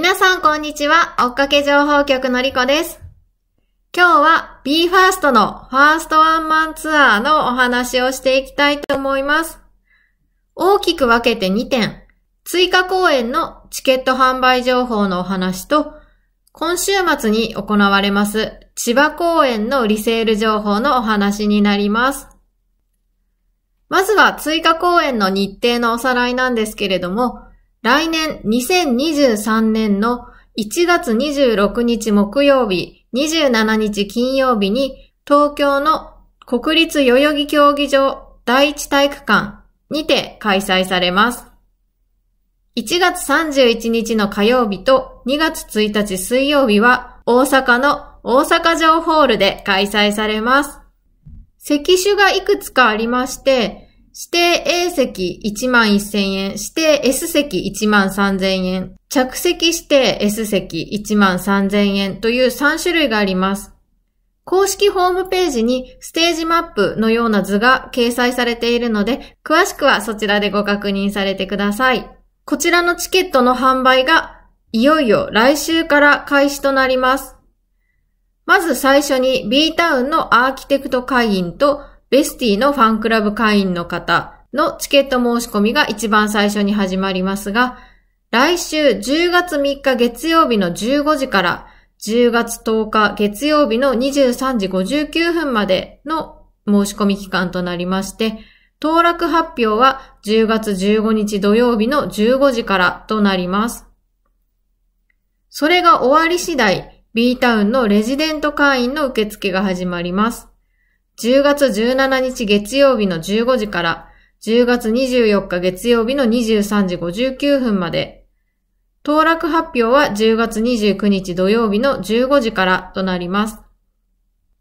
皆さんこんにちは。追っかけ情報局のりこです。今日は BE:FIRST のファーストワンマンツアーのお話をしていきたいと思います。大きく分けて2点。追加公演のチケット販売情報のお話と、今週末に行われます千葉公演のリセール情報のお話になります。まずは追加公演の日程のおさらいなんですけれども、来年2023年の1月26日木曜日、27日金曜日に東京の国立代々木競技場第一体育館にて開催されます。1月31日の火曜日と2月1日水曜日は大阪の大阪城ホールで開催されます。石種がいくつかありまして、指定 A 席1万1000円、指定 S 席1万3000円、着席指定 S 席1万3000円という3種類があります。公式ホームページにステージマップのような図が掲載されているので、詳しくはそちらでご確認されてください。こちらのチケットの販売がいよいよ来週から開始となります。まず最初に B タウンのアーキテクト会員とベスティのファンクラブ会員の方のチケット申し込みが一番最初に始まりますが、来週10月3日月曜日の15時から10月10日月曜日の23時59分までの申し込み期間となりまして、当落発表は10月15日土曜日の15時からとなります。それが終わり次第、B タウンのレジデント会員の受付が始まります。10月17日月曜日の15時から10月24日月曜日の23時59分まで、当落発表は10月29日土曜日の15時からとなります。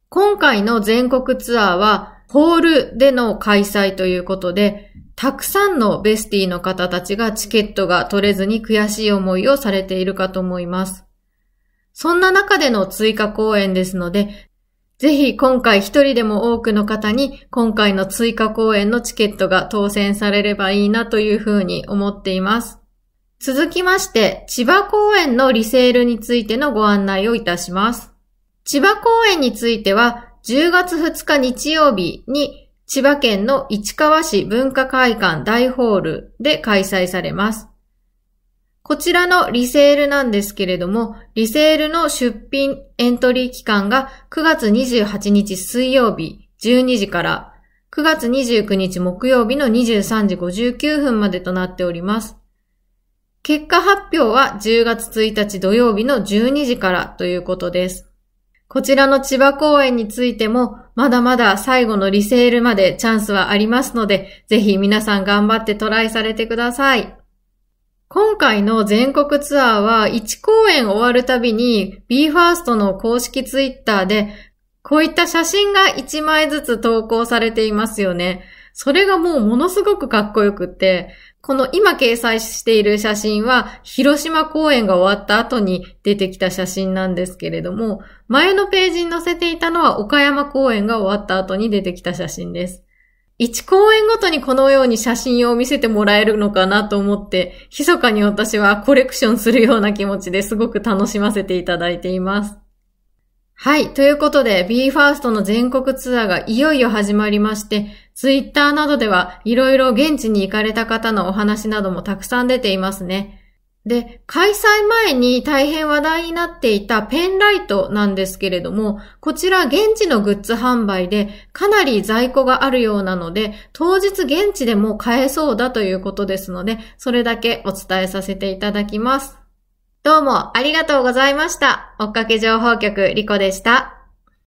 今回の全国ツアーは、ホールでの開催ということで、たくさんのベスティの方たちがチケットが取れずに悔しい思いをされているかと思います。そんな中での追加公演ですので、ぜひ今回一人でも多くの方に今回の追加公演のチケットが当選されればいいなというふうに思っています。続きまして、千葉公演のリセールについてのご案内をいたします。千葉公演については、10月2日日曜日に千葉県の市川市文化会館大ホールで開催されます。こちらのリセールなんですけれども、リセールの出品エントリー期間が9月28日水曜日12時から9月29日木曜日の23時59分までとなっております。結果発表は10月1日土曜日の12時からということです。こちらの千葉公演についても、まだまだ最後のリセールまでチャンスはありますので、ぜひ皆さん頑張ってトライされてください。今回の全国ツアーは1公演終わるたびに BE:FIRST の公式ツイッターでこういった写真が1枚ずつ投稿されていますよね。それがもうものすごくかっこよくって、この今掲載している写真は広島公演が終わった後に出てきた写真なんですけれども、前のページに載せていたのは岡山公演が終わった後に出てきた写真です。1公演ごとにこのように写真を見せてもらえるのかなと思って、密かに私はコレクションするような気持ちですごく楽しませていただいています。はい。ということで、BE:FIRST の全国ツアーがいよいよ始まりまして、Twitter などではいろいろ現地に行かれた方のお話などもたくさん出ていますね。で、開催前に大変話題になっていたペンライトなんですけれども、こちら現地のグッズ販売でかなり在庫があるようなので、当日現地でも買えそうだということですので、それだけお伝えさせていただきます。どうもありがとうございました。追っかけ情報局リコでした。